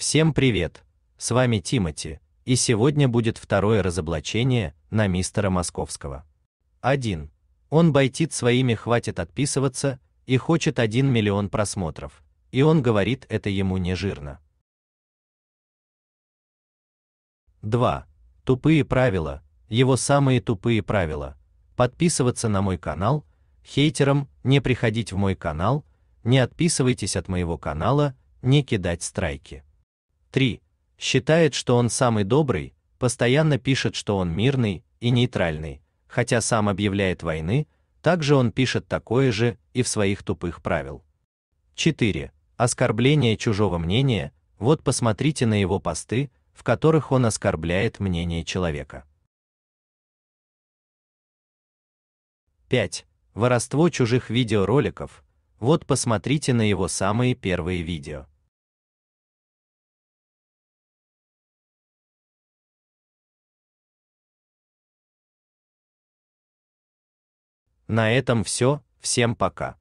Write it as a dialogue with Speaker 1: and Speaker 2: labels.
Speaker 1: Всем привет! С вами Тимати, и сегодня будет второе разоблачение на мистера Московского. 1. Он байтит своими хватит отписываться и хочет 1 миллион просмотров, и он говорит это ему не жирно. 2. Тупые правила, его самые тупые правила. Подписываться на мой канал, хейтерам не приходить в мой канал, не отписывайтесь от моего канала, не кидать страйки. 3. Считает, что он самый добрый, постоянно пишет, что он мирный и нейтральный, хотя сам объявляет войны, также он пишет такое же и в своих тупых правил. 4. Оскорбление чужого мнения. Вот посмотрите на его посты, в которых он оскорбляет мнение человека.
Speaker 2: 5. Воровство чужих
Speaker 3: видеороликов. Вот посмотрите на его самые первые видео. На этом все, всем пока.